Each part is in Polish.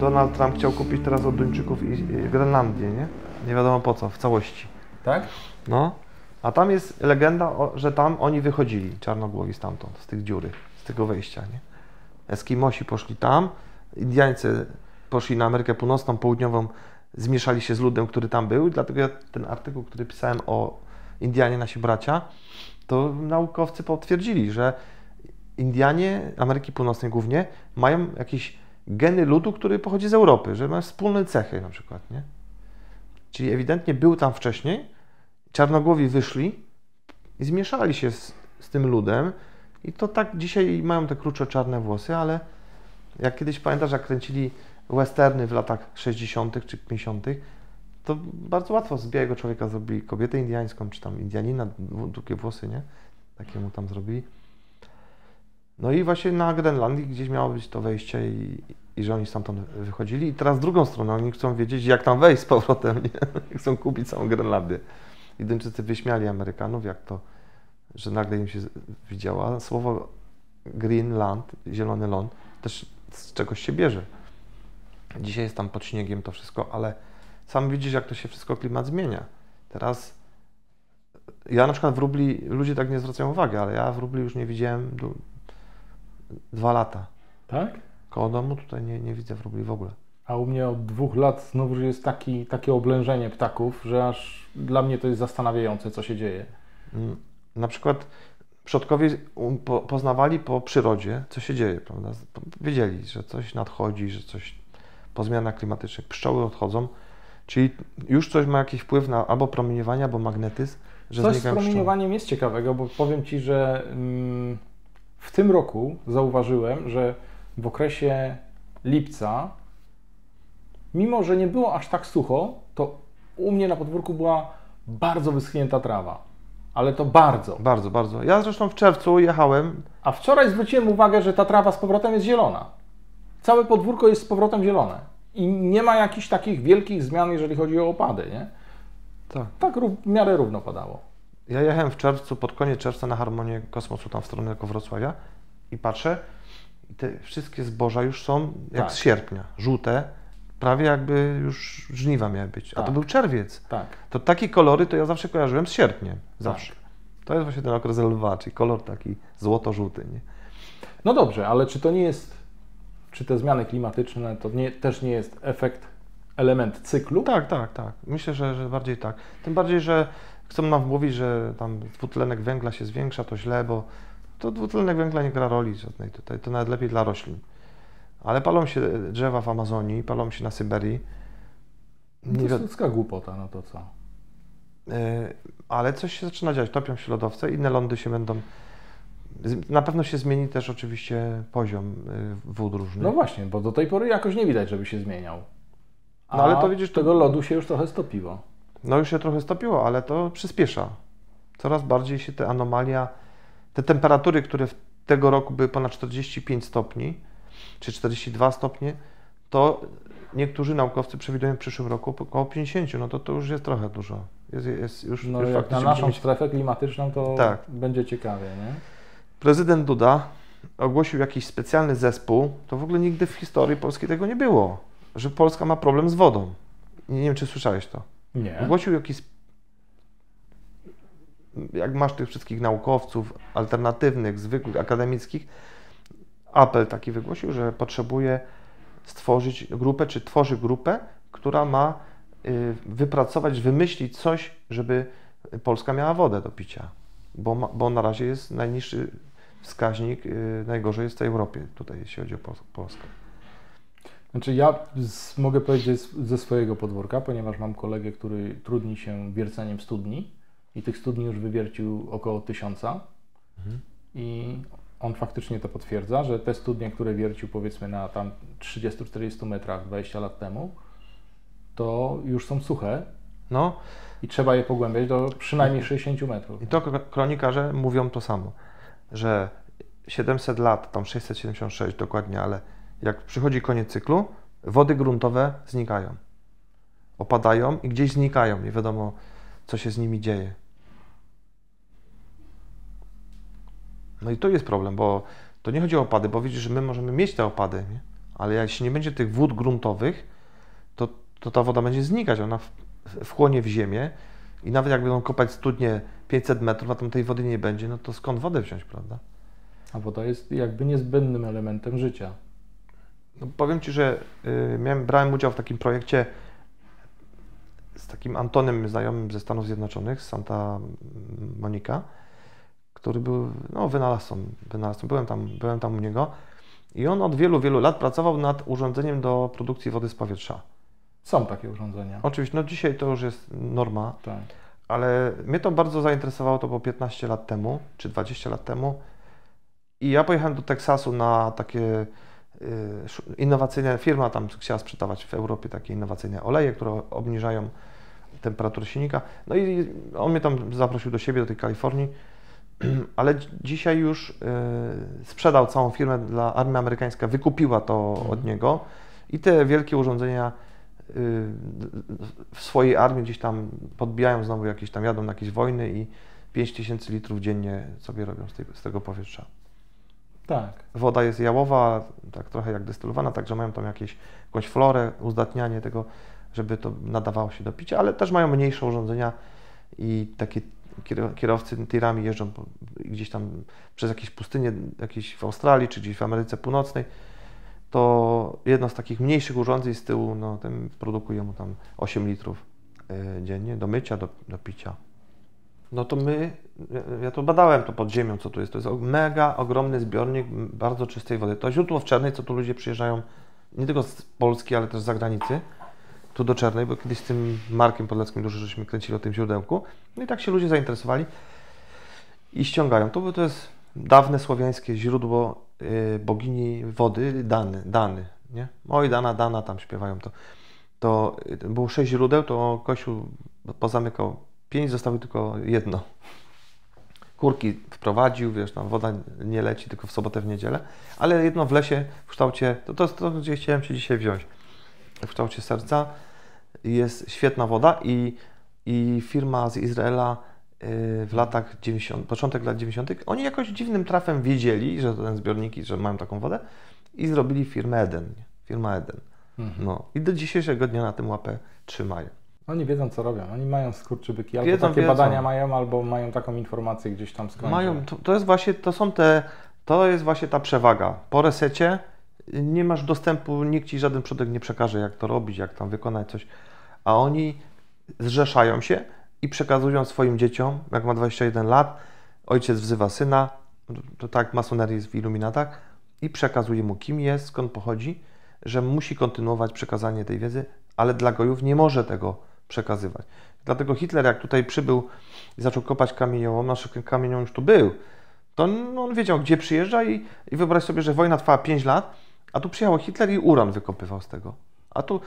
Donald Trump chciał kupić teraz od Duńczyków i, i Grenlandię, nie? Nie wiadomo po co, w całości. Tak? No. A tam jest legenda, o, że tam oni wychodzili, czarnogłowi stamtąd, z tych dziury, z tego wejścia, nie? Eskimosi poszli tam, Indiańcy poszli na Amerykę Północną, Południową, zmieszali się z ludem, który tam był, dlatego ja ten artykuł, który pisałem o Indianie, nasi bracia, to naukowcy potwierdzili, że Indianie Ameryki Północnej głównie mają jakiś geny ludu, który pochodzi z Europy, że ma wspólne cechy na przykład, nie? Czyli ewidentnie był tam wcześniej, czarnogłowi wyszli i zmieszali się z, z tym ludem i to tak dzisiaj mają te krótsze czarne włosy, ale jak kiedyś pamiętasz, jak kręcili westerny w latach 60. czy 50., to bardzo łatwo z białego człowieka zrobili kobietę indiańską, czy tam Indianina, długie włosy, nie? Takie mu tam zrobili. No i właśnie na Grenlandii gdzieś miało być to wejście i, i że oni stamtąd wychodzili. I teraz drugą stronę oni chcą wiedzieć, jak tam wejść z powrotem, nie? chcą kupić całą Grenlandię. I Duńczycy wyśmiali Amerykanów, jak to, że nagle im się widziała. Słowo Greenland, zielony ląd, też z czegoś się bierze. Dzisiaj jest tam pod śniegiem to wszystko, ale sam widzisz, jak to się wszystko klimat zmienia. Teraz ja na przykład w Rubli, ludzie tak nie zwracają uwagi, ale ja w Rubli już nie widziałem dwa lata. Tak? Koło domu tutaj nie, nie widzę wróbli w ogóle. A u mnie od dwóch lat znowu jest taki, takie oblężenie ptaków, że aż dla mnie to jest zastanawiające, co się dzieje. Mm, na przykład przodkowie poznawali po przyrodzie, co się dzieje, prawda? Wiedzieli, że coś nadchodzi, że coś po zmianach klimatycznych, pszczoły odchodzą, czyli już coś ma jakiś wpływ na albo promieniowanie, albo magnetyzm, że Coś z promieniowaniem pszczoły. jest ciekawego, bo powiem Ci, że mm, w tym roku zauważyłem, że w okresie lipca, mimo że nie było aż tak sucho, to u mnie na podwórku była bardzo wyschnięta trawa. Ale to bardzo. Bardzo, bardzo. Ja zresztą w czerwcu jechałem. A wczoraj zwróciłem uwagę, że ta trawa z powrotem jest zielona. Całe podwórko jest z powrotem zielone. I nie ma jakichś takich wielkich zmian, jeżeli chodzi o opady, nie? Tak. Tak w miarę równo padało. Ja jechałem w czerwcu, pod koniec czerwca na Harmonię Kosmosu, tam w stronę jako Wrocławia i patrzę, i te wszystkie zboża już są jak tak. z sierpnia, żółte, prawie jakby już żniwa miały być, a to tak. był czerwiec. Tak. To takie kolory to ja zawsze kojarzyłem z sierpniem, tak. zawsze. Tak. To jest właśnie ten okres lwa, czyli kolor taki złoto-żółty. Nie? No dobrze, ale czy to nie jest, czy te zmiany klimatyczne to nie, też nie jest efekt, element cyklu? Tak, tak, tak. Myślę, że, że bardziej tak. Tym bardziej, że Chcą nam mówić, że tam dwutlenek węgla się zwiększa, to źle, bo to dwutlenek węgla nie gra roli żadnej tutaj, to nawet lepiej dla roślin. Ale palą się drzewa w Amazonii, palą się na Syberii. No nie to jest ludzka głupota, no to co? E, ale coś się zaczyna dziać, topią się lodowce, inne lądy się będą... Na pewno się zmieni też oczywiście poziom e, wód różnych. No właśnie, bo do tej pory jakoś nie widać, żeby się zmieniał. A no ale to widzisz, tego lodu się już trochę stopiło. No już się trochę stopiło, ale to przyspiesza. Coraz bardziej się te anomalia, te temperatury, które w tego roku były ponad 45 stopni, czy 42 stopnie, to niektórzy naukowcy przewidują w przyszłym roku około 50, no to to już jest trochę dużo. Jest, jest już, no już jak na naszą mieć... strefę klimatyczną to tak. będzie ciekawie, nie? Prezydent Duda ogłosił jakiś specjalny zespół, to w ogóle nigdy w historii Polski tego nie było, że Polska ma problem z wodą. Nie, nie wiem, czy słyszałeś to. Nie. Ogłosił jakiś. Jak masz tych wszystkich naukowców alternatywnych, zwykłych, akademickich, apel taki wygłosił, że potrzebuje stworzyć grupę, czy tworzy grupę, która ma y, wypracować, wymyślić coś, żeby Polska miała wodę do picia. Bo, bo na razie jest najniższy wskaźnik, y, najgorzej jest w Europie, tutaj jeśli chodzi o Polskę. Znaczy ja z, mogę powiedzieć ze swojego podwórka, ponieważ mam kolegę, który trudni się wierceniem studni i tych studni już wywiercił około tysiąca mhm. i on faktycznie to potwierdza, że te studnie, które wiercił powiedzmy na tam 30-40 metrach 20 lat temu, to już są suche. No. I trzeba je pogłębiać do przynajmniej 60 metrów. I to kronikarze mówią to samo, że 700 lat, tam 676 dokładnie, ale jak przychodzi koniec cyklu, wody gruntowe znikają. Opadają i gdzieś znikają. Nie wiadomo, co się z nimi dzieje. No i tu jest problem, bo to nie chodzi o opady, bo widzisz, że my możemy mieć te opady, nie? ale jeśli nie będzie tych wód gruntowych, to, to ta woda będzie znikać. Ona wchłonie w ziemię i nawet jak będą kopać studnie 500 metrów, a tam tej wody nie będzie, no to skąd wodę wziąć, prawda? A woda jest jakby niezbędnym elementem życia. No, powiem Ci, że y, miałem, brałem udział w takim projekcie z takim Antonem znajomym ze Stanów Zjednoczonych, z Santa Monica, który był no, wynalazcą. wynalazcą. Byłem, tam, byłem tam u niego i on od wielu, wielu lat pracował nad urządzeniem do produkcji wody z powietrza. Są takie urządzenia. Oczywiście, no dzisiaj to już jest norma, tak. ale mnie to bardzo zainteresowało to było 15 lat temu, czy 20 lat temu. I ja pojechałem do Teksasu na takie Y, innowacyjne, firma tam chciała sprzedawać w Europie takie innowacyjne oleje, które obniżają temperaturę silnika. No i on mnie tam zaprosił do siebie, do tej Kalifornii, ale dzisiaj już y, sprzedał całą firmę dla armii amerykańskiej, wykupiła to mhm. od niego i te wielkie urządzenia y, w swojej armii gdzieś tam podbijają znowu jakieś tam, jadą na jakieś wojny i 5000 litrów dziennie sobie robią z tego powietrza. Tak. Woda jest jałowa, tak trochę jak destylowana, także mają tam jakieś, jakąś florę, uzdatnianie tego, żeby to nadawało się do picia, ale też mają mniejsze urządzenia i takie kierowcy tirami jeżdżą gdzieś tam przez jakieś pustynie, jakieś w Australii czy gdzieś w Ameryce Północnej, to jedno z takich mniejszych urządzeń z tyłu, no, tym produkuje mu tam 8 litrów e, dziennie do mycia, do, do picia no to my, ja to badałem to pod ziemią, co tu jest. To jest mega ogromny zbiornik bardzo czystej wody. To źródło w Czernej, co tu ludzie przyjeżdżają nie tylko z Polski, ale też z zagranicy, tu do Czernej, bo kiedyś z tym Markiem Podleckim dużo żeśmy kręcili o tym źródełku. No i tak się ludzie zainteresowali i ściągają. To, to jest dawne słowiańskie źródło y, bogini wody, Dany, Dany, nie? Oj, Dana, Dana, tam śpiewają to. To y, było sześć źródeł, to Kościół pozamykał pięć, zostały tylko jedno. Kurki wprowadził, wiesz, tam woda nie leci tylko w sobotę, w niedzielę, ale jedno w lesie w kształcie, to, to, to gdzie chciałem się dzisiaj wziąć, w kształcie serca jest świetna woda i, i firma z Izraela y, w latach 90, początek lat 90., oni jakoś dziwnym trafem wiedzieli, że ten zbiorniki, że mają taką wodę i zrobili firmę Eden. Firma Eden. Mhm. No. I do dzisiejszego dnia na tym łapę trzymają. Oni wiedzą, co robią. Oni mają skurczybyki, albo wiedzą, takie wiedzą. badania mają, albo mają taką informację gdzieś tam skądś. Mają, to, to, jest właśnie, to są te, to jest właśnie ta przewaga. Po resecie nie masz dostępu, nikt ci żaden przodek nie przekaże, jak to robić, jak tam wykonać coś. A oni zrzeszają się i przekazują swoim dzieciom, jak ma 21 lat, ojciec wzywa syna, to tak masonerii jest w iluminatach, i przekazuje mu, kim jest, skąd pochodzi, że musi kontynuować przekazanie tej wiedzy, ale dla gojów nie może tego przekazywać. Dlatego Hitler, jak tutaj przybył i zaczął kopać kamieniołom, nasz kamieniołom już tu był, to on, wiedział, gdzie przyjeżdża i, i wyobraź sobie, że wojna trwała 5 lat, a tu przyjechał Hitler i uran wykopywał z tego. A tu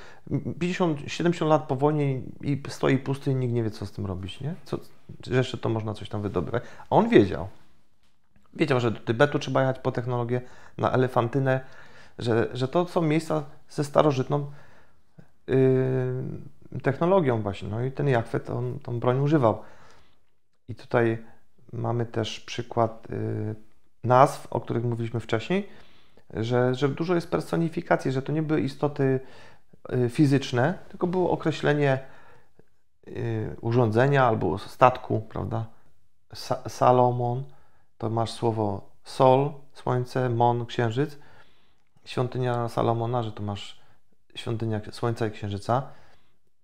50, 70 lat po wojnie i stoi pusty i nikt nie wie, co z tym robić, nie? Co, jeszcze to można coś tam wydobywać. A on wiedział. Wiedział, że do Tybetu trzeba jechać po technologię, na elefantynę, że, że to są miejsca ze starożytną yy, technologią właśnie. No i ten Jachwet on tą broń używał. I tutaj mamy też przykład y, nazw, o których mówiliśmy wcześniej, że, że dużo jest personifikacji, że to nie były istoty y, fizyczne, tylko było określenie y, urządzenia albo statku, prawda? Sa Salomon, to masz słowo sol, słońce, mon, księżyc. Świątynia Salomona, że to masz świątynia słońca i księżyca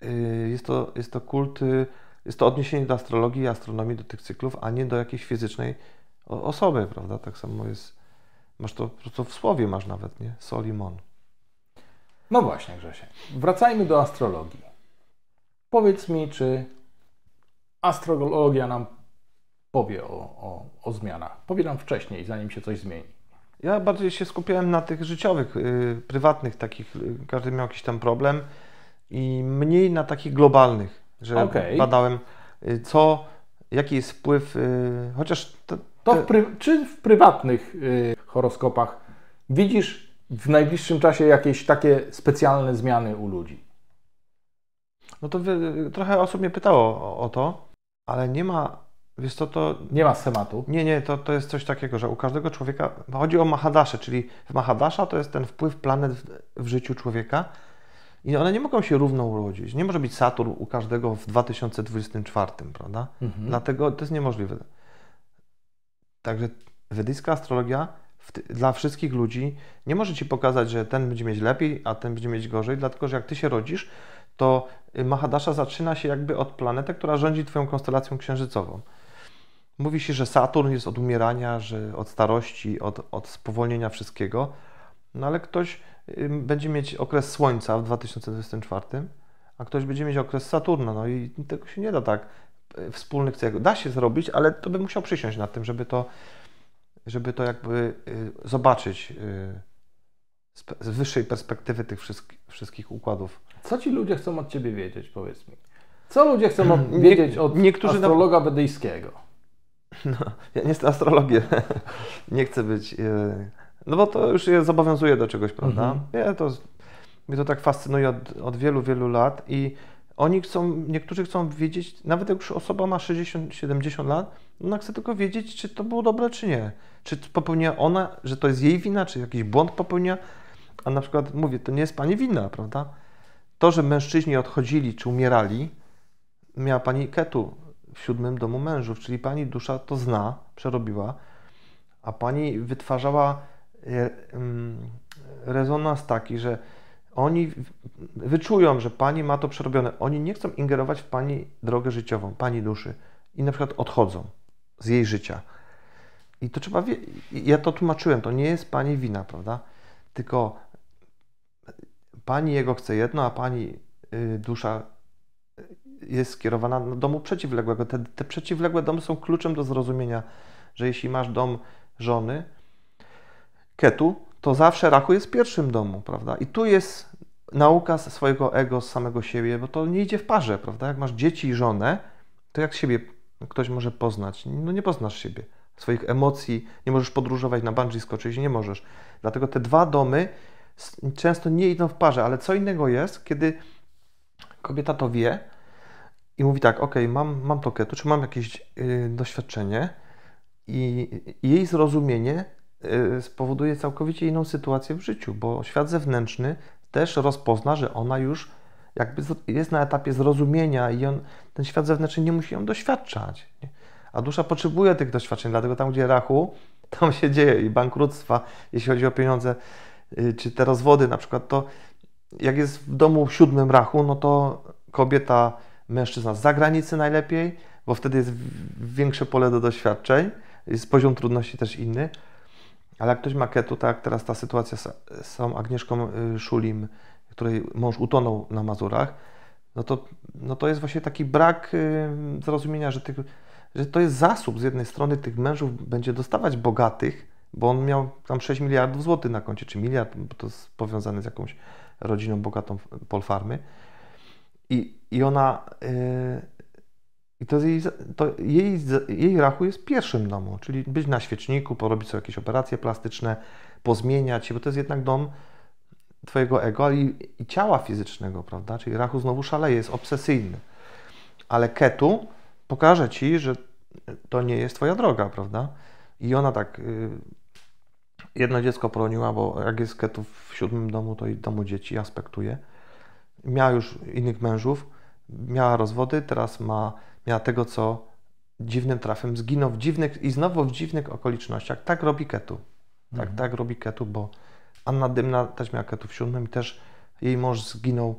Y, jest to, jest to kult, y, jest to odniesienie do astrologii i astronomii, do tych cyklów, a nie do jakiejś fizycznej osoby, prawda? Tak samo jest, masz to po prostu w słowie masz nawet, nie? Solimon. No właśnie, Grzesie. Wracajmy do astrologii. Powiedz mi, czy astrologia nam powie o, o, o zmianach? Powie nam wcześniej, zanim się coś zmieni. Ja bardziej się skupiałem na tych życiowych, yy, prywatnych takich. Y, każdy miał jakiś tam problem i mniej na takich globalnych, że okay. badałem y, co, jaki jest wpływ, yy, chociaż... Te, te... To w czy w prywatnych yy, horoskopach widzisz w najbliższym czasie jakieś takie specjalne zmiany u ludzi? No to trochę osób mnie pytało o, o, to, ale nie ma, wiesz co, to... Nie ma schematu. Nie, nie, to, to jest coś takiego, że u każdego człowieka, chodzi o Mahadasze, czyli Mahadasza to jest ten wpływ planet w, w życiu człowieka, i one nie mogą się równo urodzić. Nie może być Saturn u każdego w 2024, prawda? Mhm. Dlatego to jest niemożliwe. Także wedyjska astrologia dla wszystkich ludzi nie może ci pokazać, że ten będzie mieć lepiej, a ten będzie mieć gorzej, dlatego że jak ty się rodzisz, to y, Mahadasza zaczyna się jakby od planety, która rządzi twoją konstelacją księżycową. Mówi się, że Saturn jest od umierania, że od starości, od, od spowolnienia wszystkiego, no ale ktoś będzie mieć okres Słońca w 2024, a ktoś będzie mieć okres Saturna. No i tego się nie da tak e, wspólnych cech. Da się zrobić, ale to by musiał przysiąść nad tym, żeby to, żeby to jakby y, zobaczyć y, z wyższej perspektywy tych wszystkich, wszystkich układów. Co ci ludzie chcą od ciebie wiedzieć, powiedz mi? Co ludzie chcą od, wiedzieć od niektórzy astrologa na... bedyjskiego? No, ja nie jestem astrologiem. nie chcę być. Yy no bo to już je zobowiązuje do czegoś, prawda? Mhm. to, mnie to tak fascynuje od, od wielu, wielu lat i oni chcą, niektórzy chcą wiedzieć, nawet jak już osoba ma 60-70 lat, ona chce tylko wiedzieć, czy to było dobre, czy nie. Czy popełniła ona, że to jest jej wina, czy jakiś błąd popełniła, a na przykład mówię, to nie jest pani wina, prawda? To, że mężczyźni odchodzili czy umierali, miała pani Ketu w siódmym domu mężów, czyli pani dusza to zna, przerobiła, a pani wytwarzała Mm, rezonans taki, że oni wyczują, że pani ma to przerobione. Oni nie chcą ingerować w pani drogę życiową, pani duszy i na przykład odchodzą z jej życia. I to trzeba wiedzieć. Ja to tłumaczyłem, to nie jest pani wina, prawda? Tylko pani jego chce jedno, a pani y, dusza y, jest skierowana do domu przeciwległego. Te, te przeciwległe domy są kluczem do zrozumienia, że jeśli masz dom żony, Ketu, to zawsze Rachu jest w pierwszym domu, prawda? I tu jest nauka z swojego ego, z samego siebie, bo to nie idzie w parze, prawda? Jak masz dzieci i żonę, to jak siebie ktoś może poznać? No nie poznasz siebie, swoich emocji, nie możesz podróżować na bungee skoczyć, nie możesz. Dlatego te dwa domy często nie idą w parze, ale co innego jest, kiedy kobieta to wie i mówi tak, ok, mam, mam to ketu, czy mam jakieś yy, doświadczenie i jej zrozumienie Y, spowoduje całkowicie inną sytuację w życiu, bo świat zewnętrzny też rozpozna, że ona już jakby jest na etapie zrozumienia i on, ten świat zewnętrzny nie musi ją doświadczać. Nie? A dusza potrzebuje tych doświadczeń, dlatego tam, gdzie rachu, tam się dzieje i bankructwa, jeśli chodzi o pieniądze, y, czy te rozwody na przykład, to jak jest w domu w siódmym rachu, no to kobieta, mężczyzna z zagranicy najlepiej, bo wtedy jest większe pole do doświadczeń, jest poziom trudności też inny, ale jak ktoś ma ketu, tak jak teraz ta sytuacja z, tą Agnieszką y, Szulim, której mąż utonął na Mazurach, no to, no to jest właśnie taki brak y, zrozumienia, że, tych, że to jest zasób z jednej strony tych mężów będzie dostawać bogatych, bo on miał tam 6 miliardów złotych na koncie, czy miliard, bo to jest powiązane z jakąś rodziną bogatą Polfarmy. I, i ona... Yy, i to, jej, to jej, jej rachu jest pierwszym domu, czyli być na świeczniku, porobić sobie jakieś operacje plastyczne, pozmieniać się, bo to jest jednak dom Twojego ego i, i ciała fizycznego, prawda? Czyli rachu znowu szaleje, jest obsesyjny. Ale ketu pokaże Ci, że to nie jest Twoja droga, prawda? I ona tak, y, jedno dziecko poroniła, bo jak jest ketu w siódmym domu, to i domu dzieci aspektuje. Miała już innych mężów, miała rozwody, teraz ma miała tego, co dziwnym trafem zginął w dziwnych i znowu w dziwnych okolicznościach. Tak robi Ketu. Tak, mhm. tak robi Ketu, bo Anna Dymna też miała Ketu w siódmym i też jej mąż zginął.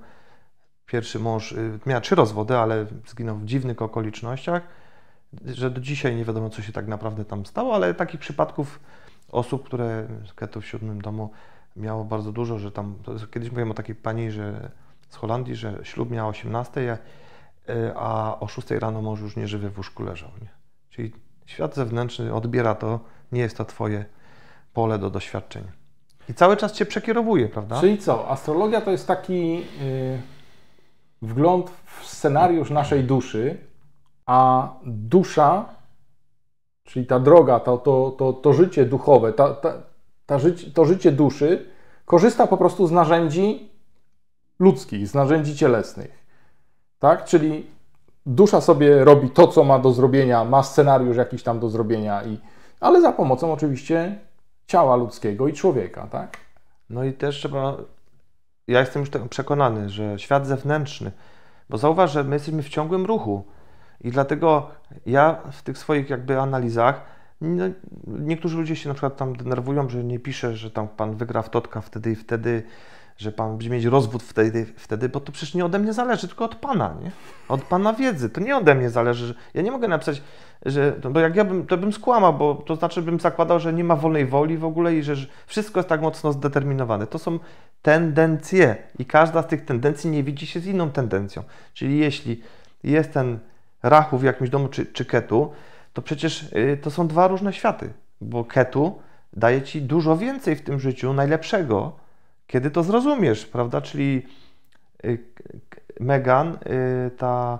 Pierwszy mąż y, miała trzy rozwody, ale zginął w dziwnych okolicznościach, że do dzisiaj nie wiadomo, co się tak naprawdę tam stało, ale takich przypadków osób, które Ketu w siódmym domu miało bardzo dużo, że tam, kiedyś mówiłem o takiej pani, że z Holandii, że ślub miała 18, E, a o 6 rano może już nieżywy w łóżku leżał. Nie? Czyli świat zewnętrzny odbiera to, nie jest to Twoje pole do doświadczeń. I cały czas Cię przekierowuje, prawda? Czyli co? Astrologia to jest taki yy, wgląd w scenariusz naszej duszy, a dusza, czyli ta droga, to, to, to, to życie duchowe, ta, ta, ta to życie duszy korzysta po prostu z narzędzi ludzkich, z narzędzi cielesnych tak? Czyli dusza sobie robi to, co ma do zrobienia, ma scenariusz jakiś tam do zrobienia, i, ale za pomocą oczywiście ciała ludzkiego i człowieka, tak? No i też trzeba, ja jestem już tak przekonany, że świat zewnętrzny, bo zauważ, że my jesteśmy w ciągłym ruchu i dlatego ja w tych swoich jakby analizach no, niektórzy ludzie się na przykład tam denerwują, że nie pisze, że tam pan wygra w totka wtedy i wtedy że Pan będzie mieć rozwód wtedy, wtedy, bo to przecież nie ode mnie zależy, tylko od Pana, nie? Od Pana wiedzy. To nie ode mnie zależy. Że... Ja nie mogę napisać, że, no bo jak ja bym, to bym skłamał, bo to znaczy bym zakładał, że nie ma wolnej woli w ogóle i że wszystko jest tak mocno zdeterminowane. To są tendencje i każda z tych tendencji nie widzi się z inną tendencją. Czyli jeśli jest ten rachu w jakimś domu czy, czy ketu, to przecież y, to są dwa różne światy, bo ketu daje Ci dużo więcej w tym życiu najlepszego, kiedy to zrozumiesz, prawda? Czyli y, Meghan, y, ta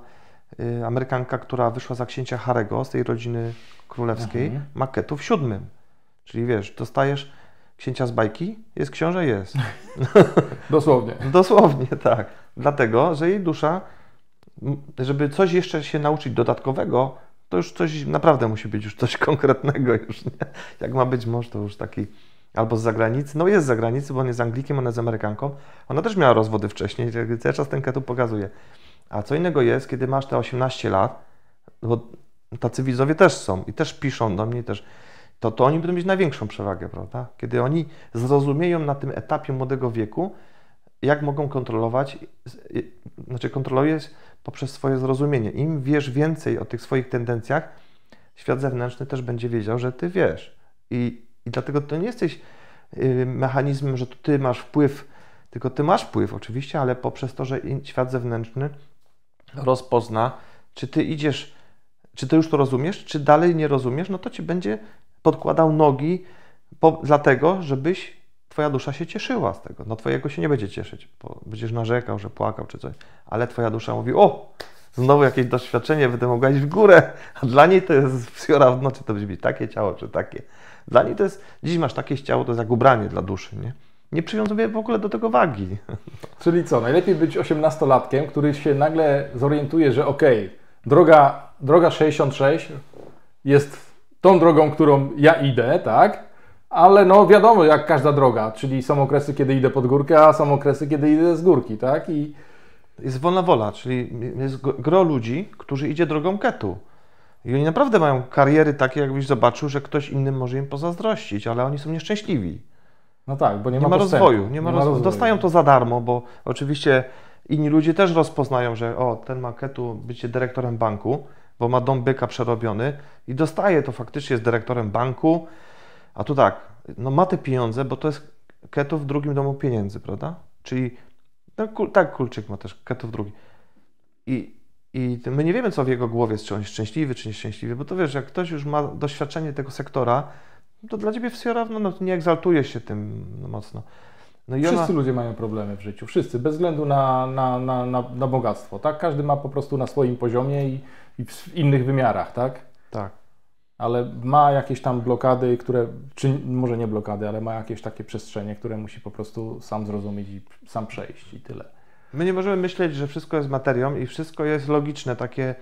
y, Amerykanka, która wyszła za księcia Harego z tej rodziny królewskiej, mhm. ma w siódmym. Czyli wiesz, dostajesz księcia z bajki, jest książę, jest. Dosłownie. Dosłownie, tak. Dlatego, że jej dusza, żeby coś jeszcze się nauczyć dodatkowego, to już coś, naprawdę musi być już coś konkretnego już, nie? Jak ma być mąż, to już taki albo z zagranicy, no jest z zagranicy, bo on jest Anglikiem, ona jest Amerykanką, ona też miała rozwody wcześniej, tak cały czas ten tu pokazuje. A co innego jest, kiedy masz te 18 lat, bo tacy widzowie też są i też piszą do mnie, też, to, to oni będą mieć największą przewagę, prawda? Kiedy oni zrozumieją na tym etapie młodego wieku, jak mogą kontrolować, znaczy kontrolujesz poprzez swoje zrozumienie. Im wiesz więcej o tych swoich tendencjach, świat zewnętrzny też będzie wiedział, że ty wiesz. I i dlatego to nie jesteś y, mechanizmem, że to ty masz wpływ, tylko ty masz wpływ oczywiście, ale poprzez to, że świat zewnętrzny rozpozna, czy ty idziesz, czy ty już to rozumiesz, czy dalej nie rozumiesz, no to ci będzie podkładał nogi po, dlatego, żebyś twoja dusza się cieszyła z tego. No twojego się nie będzie cieszyć, bo będziesz narzekał, że płakał czy coś, ale twoja dusza mówi, o, znowu jakieś doświadczenie, będę mogła iść w górę, a dla niej to jest wsiora w nocy, to brzmi takie ciało czy takie. Dla niej to jest, dziś masz takie ciało, to jest jak ubranie dla duszy, nie? Nie przywiązuje w ogóle do tego wagi. Czyli co, najlepiej być osiemnastolatkiem, który się nagle zorientuje, że okej, okay, droga, droga 66 jest tą drogą, którą ja idę, tak? Ale no wiadomo, jak każda droga, czyli są okresy, kiedy idę pod górkę, a są okresy, kiedy idę z górki, tak? I... Jest wolna wola, czyli jest gro ludzi, którzy idzie drogą ketu. I oni naprawdę mają kariery takie, jakbyś zobaczył, że ktoś inny może im pozazdrościć, ale oni są nieszczęśliwi. No tak, bo nie, nie ma, ma rozwoju. Nie ma, nie ma rozwoju. Dostają to za darmo, bo oczywiście inni ludzie też rozpoznają, że o, ten maketu bycie dyrektorem banku, bo ma dom byka przerobiony i dostaje to faktycznie z dyrektorem banku, a tu tak, no ma te pieniądze, bo to jest ketu w drugim domu pieniędzy, prawda? Czyli no, tak, Kulczyk ma też ketu w drugim. I i my nie wiemy, co w jego głowie jest, czy on jest szczęśliwy, czy nieszczęśliwy, bo to wiesz, jak ktoś już ma doświadczenie tego sektora, to dla ciebie wszystko równo, no, nie egzaltuje się tym no, mocno. No wszyscy ona... ludzie mają problemy w życiu, wszyscy, bez względu na, na, na, na, na bogactwo, tak? Każdy ma po prostu na swoim poziomie i, i w innych wymiarach, tak? Tak. Ale ma jakieś tam blokady, które, czy może nie blokady, ale ma jakieś takie przestrzenie, które musi po prostu sam zrozumieć i sam przejść i tyle. My nie możemy myśleć, że wszystko jest materią i wszystko jest logiczne, takie,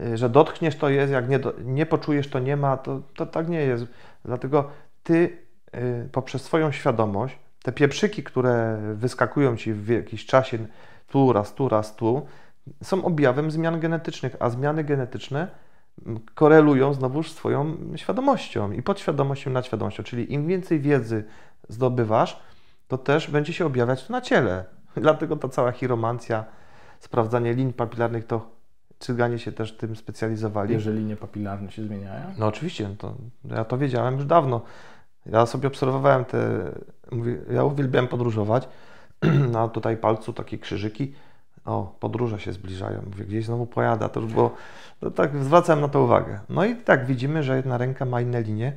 y, że dotkniesz to jest, jak nie, nie poczujesz to nie ma, to, to tak nie jest. Dlatego ty y, poprzez swoją świadomość, te pieprzyki, które wyskakują ci w jakiś czasie tu, raz tu, raz tu, są objawem zmian genetycznych, a zmiany genetyczne mm, korelują znowuż z Twoją świadomością i podświadomością nad świadomością. Czyli im więcej wiedzy zdobywasz, to też będzie się objawiać to na ciele. Dlatego ta cała chiromancja, sprawdzanie lin papilarnych, to Cyganie się też tym specjalizowali. Jeżeli linie papilarne się zmieniają? No oczywiście, no to, ja to wiedziałem już dawno. Ja sobie obserwowałem te, ja uwielbiałem podróżować, na no tutaj palcu takie krzyżyki, o, podróże się zbliżają, mówię, gdzieś znowu pojada, to już było, to tak zwracałem na to uwagę. No i tak widzimy, że jedna ręka ma inne linie,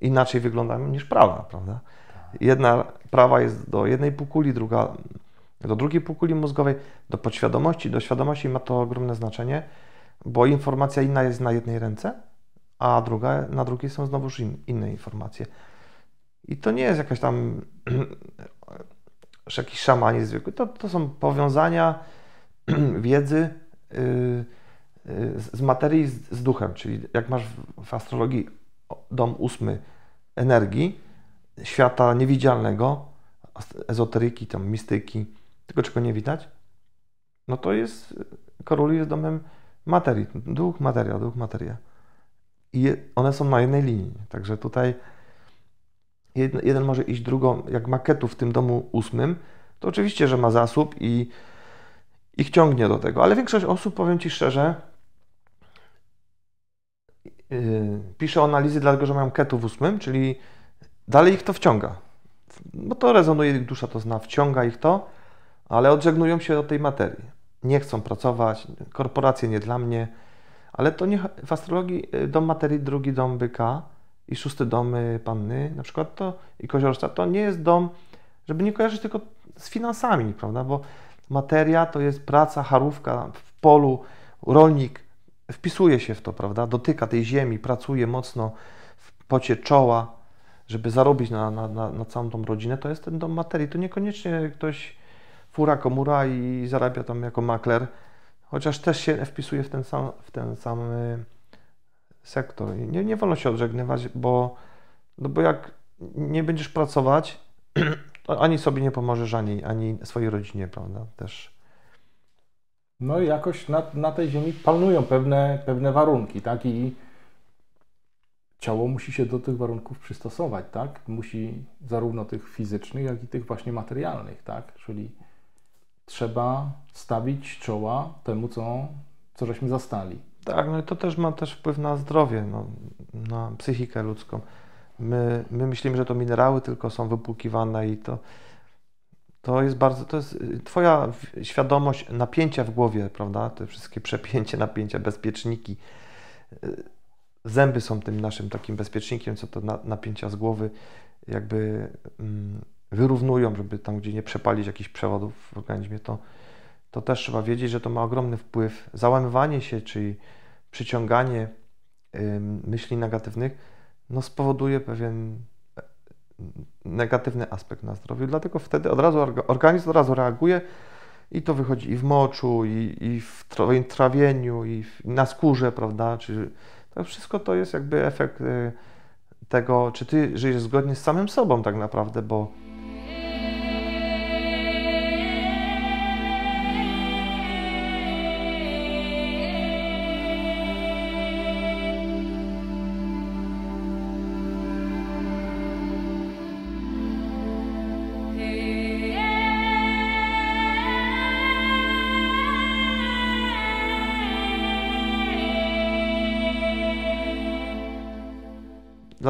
inaczej wyglądają niż prawa, prawda? Tak. Jedna prawa jest do jednej półkuli, druga do drugiej półkuli mózgowej, do podświadomości. Do świadomości ma to ogromne znaczenie, bo informacja inna jest na jednej ręce, a druga, na drugiej są znowuż in, inne informacje. I to nie jest jakaś tam jakiś szamanizm zwykły. To, to są powiązania wiedzy yy, yy z materii z, z, duchem, czyli jak masz w, astrologii dom ósmy energii, świata niewidzialnego, ezoteryki, tam mistyki, tylko czego nie widać, no to jest, koroluje jest domem materii, duch, materia, duch, materia. I one są na jednej linii, także tutaj jeden może iść drugą, jak maketu w tym domu ósmym, to oczywiście, że ma zasób i ich ciągnie do tego, ale większość osób, powiem Ci szczerze, yy, pisze analizy dlatego, że mają ketu w ósmym, czyli dalej ich to wciąga, bo to rezonuje, dusza to zna, wciąga ich to, ale odżegnują się od tej materii. Nie chcą pracować, korporacje nie dla mnie, ale to nie, w astrologii y, dom materii, drugi dom byka i szósty dom y, panny na przykład to i koziorożca to nie jest dom, żeby nie kojarzyć tylko z finansami, prawda, bo materia to jest praca, harówka w polu, rolnik wpisuje się w to, prawda, dotyka tej ziemi, pracuje mocno w pocie czoła, żeby zarobić na, na, na, całą tą rodzinę, to jest ten dom materii. to niekoniecznie ktoś fura komura i zarabia tam jako makler, chociaż też się wpisuje w ten sam, w ten sam y, sektor. Nie, nie wolno się odżegnywać, bo, no bo jak nie będziesz pracować, to ani sobie nie pomożesz, ani, ani swojej rodzinie, prawda, też. No i jakoś na, na tej ziemi panują pewne, pewne warunki, tak, i ciało musi się do tych warunków przystosować, tak? Musi zarówno tych fizycznych, jak i tych właśnie materialnych, tak? Czyli trzeba stawić czoła temu, co, co żeśmy zastali. Tak, no i to też ma też wpływ na zdrowie, no, na psychikę ludzką. My, my myślimy, że to minerały tylko są wypłukiwane i to, to jest bardzo, to jest y, twoja świadomość napięcia w głowie, prawda? Te wszystkie przepięcie, napięcia, bezpieczniki. Y, zęby są tym naszym takim bezpiecznikiem, co to napięcia z głowy jakby mm, wyrównują, żeby tam, gdzie nie przepalić jakichś przewodów w organizmie, to, to też trzeba wiedzieć, że to ma ogromny wpływ. Załamywanie się, czyli przyciąganie myśli negatywnych, no spowoduje pewien e, negatywny aspekt na zdrowiu. Dlatego wtedy od razu organizm od razu reaguje i to wychodzi i w moczu, i, i w trawieniu, i w, na skórze, prawda? Czy, to wszystko to jest jakby efekt y, tego, czy ty żyjesz zgodnie z samym sobą tak naprawdę, bo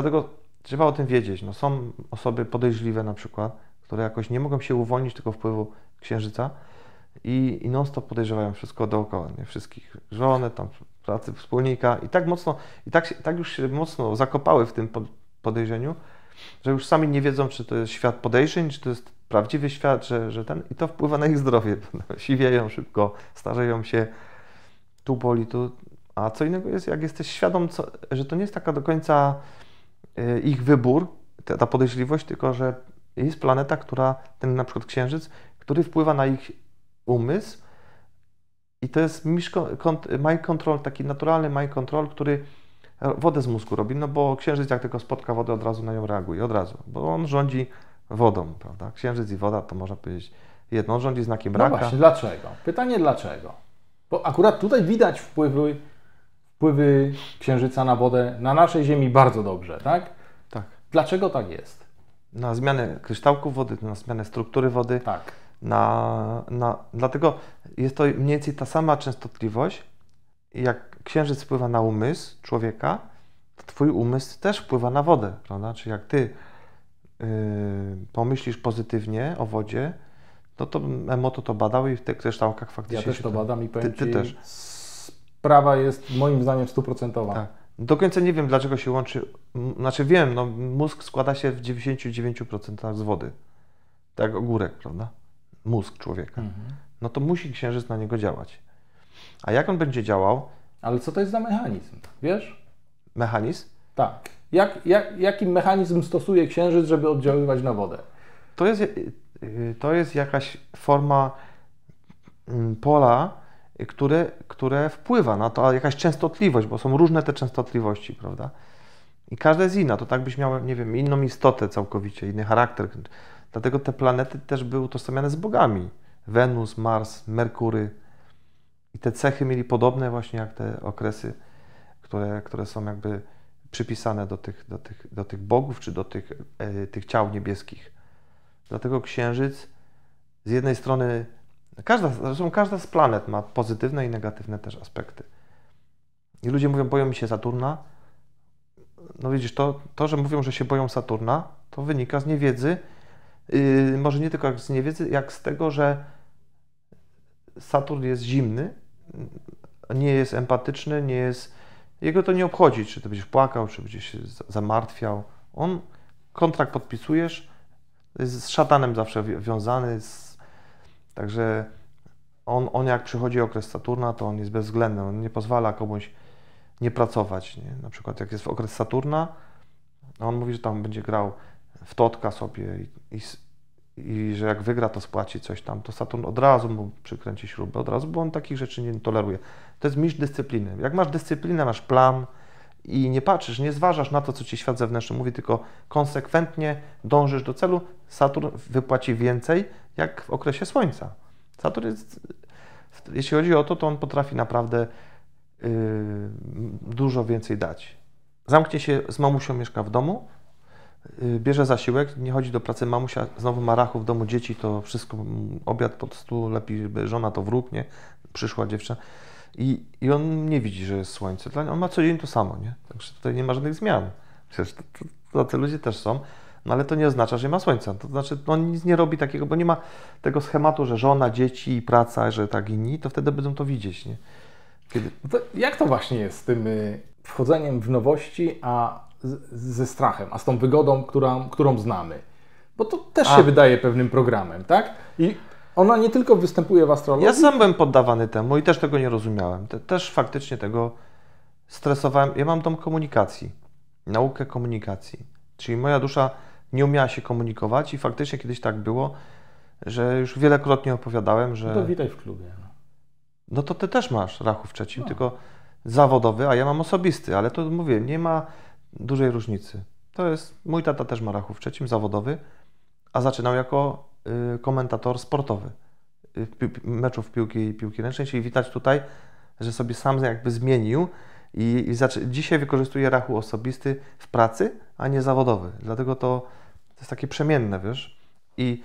dlatego trzeba o tym wiedzieć. No, są osoby podejrzliwe na przykład, które jakoś nie mogą się uwolnić tego wpływu księżyca i, i non-stop podejrzewają wszystko dookoła, nie? wszystkich żonę, tam pracy wspólnika i tak mocno, i tak, tak już się mocno zakopały w tym podejrzeniu, że już sami nie wiedzą, czy to jest świat podejrzeń, czy to jest prawdziwy świat, że, że ten, i to wpływa na ich zdrowie. Siwieją szybko, starzeją się, tu boli, tu. A co innego jest, jak jesteś świadom, co, że to nie jest taka do końca Y, ich wybór, ta, podejrzliwość, tylko że jest planeta, która, ten na przykład Księżyc, który wpływa na ich umysł i to jest mind control, taki naturalny mind control, który wodę z mózgu robi, no bo Księżyc jak tylko spotka wodę, od razu na nią reaguje, od razu, bo on rządzi wodą, prawda? Księżyc i woda to można powiedzieć jedno, on rządzi znakiem no raka. No właśnie, dlaczego? Pytanie dlaczego? Bo akurat tutaj widać wpływy wpływy Księżyca na wodę na naszej Ziemi bardzo dobrze, tak? Tak. Dlaczego tak jest? Na zmianę kryształków wody, na zmianę struktury wody. Tak. Na, na, dlatego jest to mniej więcej ta sama częstotliwość, jak Księżyc wpływa na umysł człowieka, to Twój umysł też wpływa na wodę, prawda? Czyli jak Ty yy, pomyślisz pozytywnie o wodzie, no to Emoto to badał i w tych kryształkach faktycznie... Ja też to badam i powiem ty, ty też sprawa jest moim zdaniem stuprocentowa. Tak. Do końca nie wiem, dlaczego się łączy. Znaczy wiem, no, mózg składa się w 99% z wody. Tak, ogórek, prawda? Mózg człowieka. Mhm. No to musi księżyc na niego działać. A jak on będzie działał? Ale co to jest za mechanizm? Wiesz? Mechanizm? Tak. Jak, jak, jaki mechanizm stosuje księżyc, żeby oddziaływać na wodę? To jest, y, y, to jest jakaś forma mm, pola, które, które wpływa na to, jakaś częstotliwość, bo są różne te częstotliwości, prawda? I każda jest inna, to tak byś miał, nie wiem, inną istotę całkowicie, inny charakter. Dlatego te planety też były utożsamiane z bogami. Wenus, Mars, Merkury. I te cechy mieli podobne właśnie jak te okresy, które, które są jakby przypisane do tych, do, tych, do tych bogów, czy do tych, e, tych ciał niebieskich. Dlatego księżyc z jednej strony Każda, zresztą każda z planet ma pozytywne i negatywne też aspekty. I ludzie mówią, boją mi się Saturna. No widzisz, to, to że mówią, że się boją Saturna, to wynika z niewiedzy. Yy, może nie tylko z niewiedzy, jak z tego, że Saturn jest zimny, nie jest empatyczny, nie jest. Jego to nie obchodzi, czy ty będziesz płakał, czy będziesz się zamartwiał. On kontrakt podpisujesz, jest z szatanem zawsze wiązany, z Także on, on jak przychodzi okres Saturna, to on jest bezwzględny, on nie pozwala komuś nie pracować. Nie? Na przykład jak jest okres Saturna, no on mówi, że tam będzie grał w totka sobie i, i, i, że jak wygra, to spłaci coś tam, to Saturn od razu mu przykręci śrubę, od razu, bo on takich rzeczy nie toleruje. To jest mistrz dyscypliny. Jak masz dyscyplinę, masz plan i nie patrzysz, nie zważasz na to, co ci świat zewnętrzny mówi, tylko konsekwentnie dążysz do celu, Saturn wypłaci więcej, jak w okresie Słońca. Saturn jest, jeśli chodzi o to, to on potrafi naprawdę yy, dużo więcej dać. Zamknie się z mamusią, mieszka w domu, yy, bierze zasiłek, nie chodzi do pracy mamusia, znowu ma rachu w domu dzieci, to wszystko, obiad pod stół, lepiej żona to wróg, nie? Przyszła dziewczyna. I, I on nie widzi, że jest słońce. Dla on ma co dzień to samo, nie? Także tutaj nie ma żadnych zmian. Przecież to, to, to, to ludzie też są. No ale to nie oznacza, że nie ma słońca. To znaczy, on nic nie robi takiego, bo nie ma tego schematu, że żona, dzieci i praca, że tak inni, to wtedy będą to widzieć. Nie? Kiedy... No to jak to właśnie jest z tym y, wchodzeniem w nowości, a ze strachem, a z tą wygodą, którą, którą znamy? Bo to też a. się wydaje pewnym programem, tak? I ona nie tylko występuje w astrologii. Ja sam byłem poddawany temu i też tego nie rozumiałem. Też faktycznie tego stresowałem. Ja mam dom komunikacji, naukę komunikacji. Czyli moja dusza nie umiała się komunikować i faktycznie kiedyś tak było, że już wielokrotnie opowiadałem, że... No to witaj w klubie. No, no to ty też masz w trzecim, no. tylko zawodowy, a ja mam osobisty, ale to mówię, nie ma dużej różnicy. To jest, mój tata też ma w trzecim, zawodowy, a zaczynał jako y, komentator sportowy y, pi, meczów piłki piłki ręcznej, czyli widać tutaj, że sobie sam jakby zmienił i, i dzisiaj wykorzystuje rachu osobisty w pracy, a nie zawodowy. Dlatego to jest takie przemienne, wiesz? I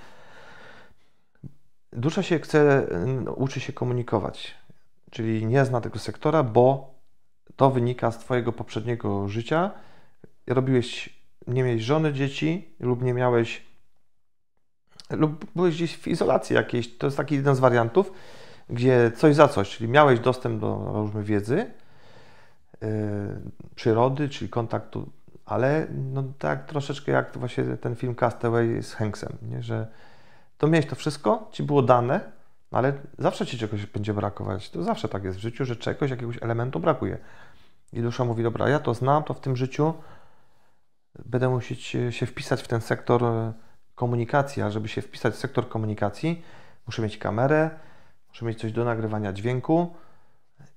dusza się chce, uczy się komunikować, czyli nie zna tego sektora, bo to wynika z Twojego poprzedniego życia. Robiłeś, nie miałeś żony, dzieci lub nie miałeś, lub byłeś gdzieś w izolacji jakiejś. To jest taki jeden z wariantów, gdzie coś za coś, czyli miałeś dostęp do różnej wiedzy, yy, przyrody, czyli kontaktu ale no tak troszeczkę jak właśnie ten film Castaway z Hanksem, nie? że to miałeś to wszystko, ci było dane, no, ale zawsze ci czegoś będzie brakować. To zawsze tak jest w życiu, że czegoś, jakiegoś elementu brakuje. I dusza mówi, dobra, ja to znam, to w tym życiu będę musieć się wpisać w ten sektor e, komunikacji, a żeby się wpisać w sektor komunikacji, muszę mieć kamerę, muszę mieć coś do nagrywania dźwięku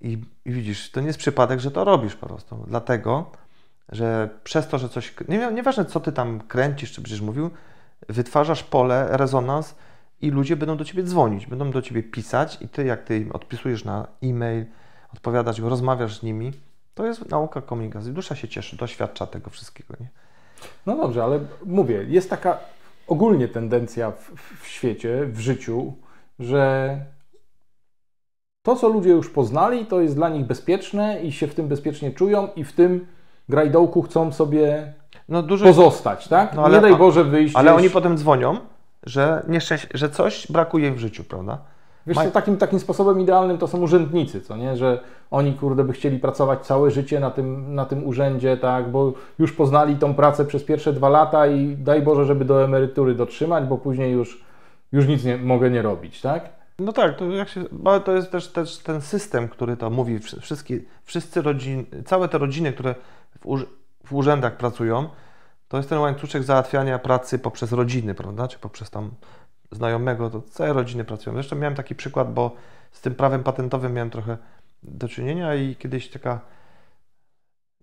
i, i widzisz, to nie jest przypadek, że to robisz po prostu. Dlatego że przez to, że coś, nie, nieważne co ty tam kręcisz, czy przecież mówił, wytwarzasz pole, rezonans i ludzie będą do ciebie dzwonić, będą do ciebie pisać i ty, jak ty im odpisujesz na e-mail, odpowiadasz, rozmawiasz z nimi, to jest nauka komunikacji. Dusza się cieszy, doświadcza tego wszystkiego, nie? No dobrze, ale mówię, jest taka ogólnie tendencja w, w świecie, w życiu, że to, co ludzie już poznali, to jest dla nich bezpieczne i się w tym bezpiecznie czują i w tym grajdołku chcą sobie no, dużo... pozostać, tak? No, ale, nie daj Boże wyjść. Ale gdzieś... oni potem dzwonią, że, nieszczęś... że coś brakuje w życiu, prawda? Wiesz, Maj... takim, takim sposobem idealnym to są urzędnicy, co nie? Że oni, kurde, by chcieli pracować całe życie na tym, na tym urzędzie, tak? Bo już poznali tą pracę przez pierwsze dwa lata i daj Boże, żeby do emerytury dotrzymać, bo później już, już nic nie, mogę nie robić, tak? No tak, to, jak się, ale to jest też, też ten system, który to mówi. Wszystkie, wszyscy rodziny, całe te rodziny, które w, w urzędach pracują, to jest ten łańcuszek załatwiania pracy poprzez rodziny, prawda? Czy poprzez tam znajomego, to całe rodziny pracują. Zresztą miałem taki przykład, bo z tym prawem patentowym miałem trochę do czynienia i kiedyś taka